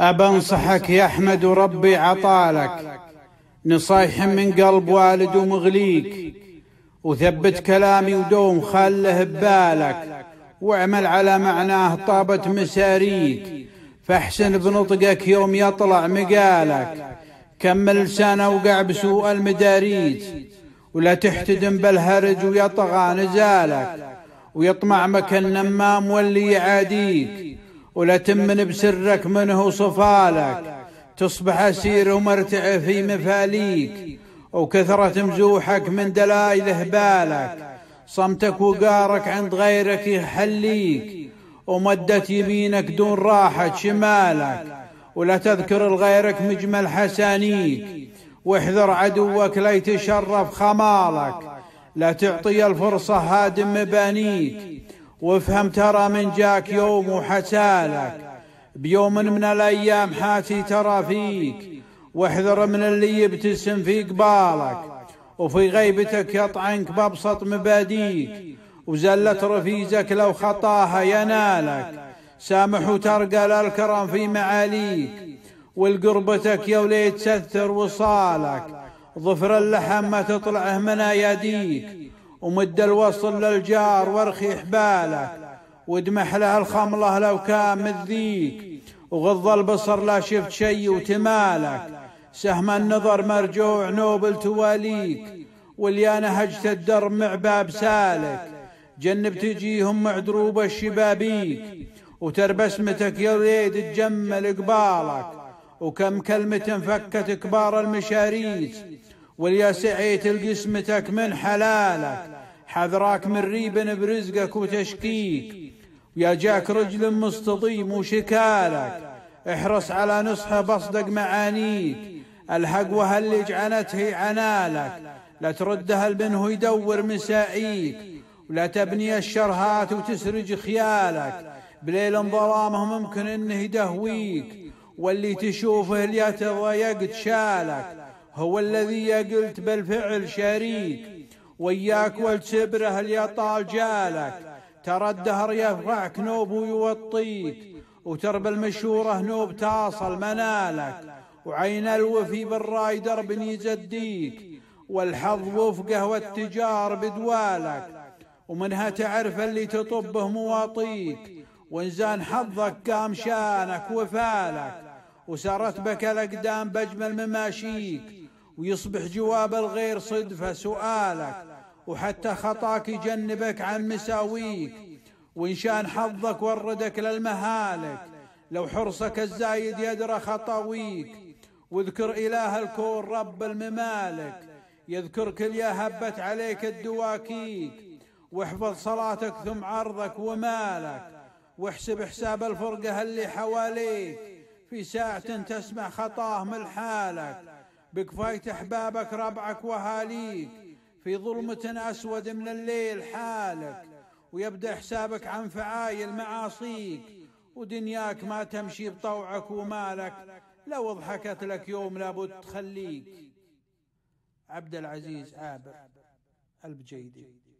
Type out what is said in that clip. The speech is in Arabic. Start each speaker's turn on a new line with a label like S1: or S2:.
S1: أبا أنصحك يا أحمد وربي عطالك نصايح من قلب والد ومغليك وثبت كلامي ودوم خله ببالك واعمل على معناه طابت مساريك فاحسن بنطقك يوم يطلع مقالك كمل لسانه وقع بسوء المداريج ولا تحتدم بالهرج ويطغى نزالك ويطمع مكان النمام واللي يعاديك ولا تمن بسرك منه صفالك تصبح أسير ومرتع في مفاليك وكثرة مزوحك من دلائل هبالك صمتك وقارك عند غيرك يحليك ومدت يمينك دون راحة شمالك ولا تذكر لغيرك مجمل حسانيك واحذر عدوك لا يتشرف خمالك لا تعطي الفرصة هادم مبانيك وافهم ترى من جاك يوم وحسالك بيوم من الأيام حاتي ترى فيك واحذر من اللي يبتسم في قبالك وفي غيبتك يطعنك بأبسط مباديك وزلة رفيزك لو خطاها ينالك سامح وترقى للكرم في معاليك والقربتك يا وليت تستر وصالك ظفر اللحم ما تطلعه من اياديك ومد الوصل للجار وارخي حبالك وادمح له الخملة لو كان مذيك وغض البصر لا شفت شي وتمالك سهم النظر مرجوع نوبل تواليك واليا نهجت الدرب مع باب سالك جنب تجيهم مع دروب الشبابيك وتربسمتك يا ريد تجمل قبالك وكم كلمة فكت كبار المشاريس وليا سعيت لقسمتك من حلالك حذراك من ريب برزقك وتشكيك ويا جاك رجل مستضيم وشكالك احرص على نصحه بصدق معانيك الحق اللي عنته عنالك لا تردها البنه يدور مسائيك ولا تبني الشرهات وتسرج خيالك بليل ظلامه ممكن انه يدهويك واللي تشوفه اللي تضايقت شالك هو الذي قلت بالفعل شريك وياك والتبره اللي طال جالك ترى الدهر يفرعك نوب ويوطيك وترب المشورة نوب تاصل منالك وعين الوفي بالراي درب يزديك والحظ وفقه والتجار بدوالك ومنها تعرف اللي تطبه مواطيك وإنزان حظك قام شانك وفالك وسرت بك الأقدام بأجمل مماشيك ويصبح جواب الغير صدفة سؤالك وحتى خطاك يجنبك عن مساويك وإن شان حظك وردك للمهالك لو حرصك الزايد يدرى خطاويك واذكر إله الكون رب الممالك يذكرك يا هبت عليك الدواكيك واحفظ صلاتك ثم عرضك ومالك واحسب حساب الفرقة اللي حواليك في ساعة تسمع خطاه من حالك بكفاية أحبابك ربعك وهاليك في ظلمة أسود من الليل حالك ويبدأ حسابك عن فعايل معاصيك ودنياك ما تمشي بطوعك ومالك لو ضحكت لك يوم لابد تخليك عبد العزيز عابر البجيدي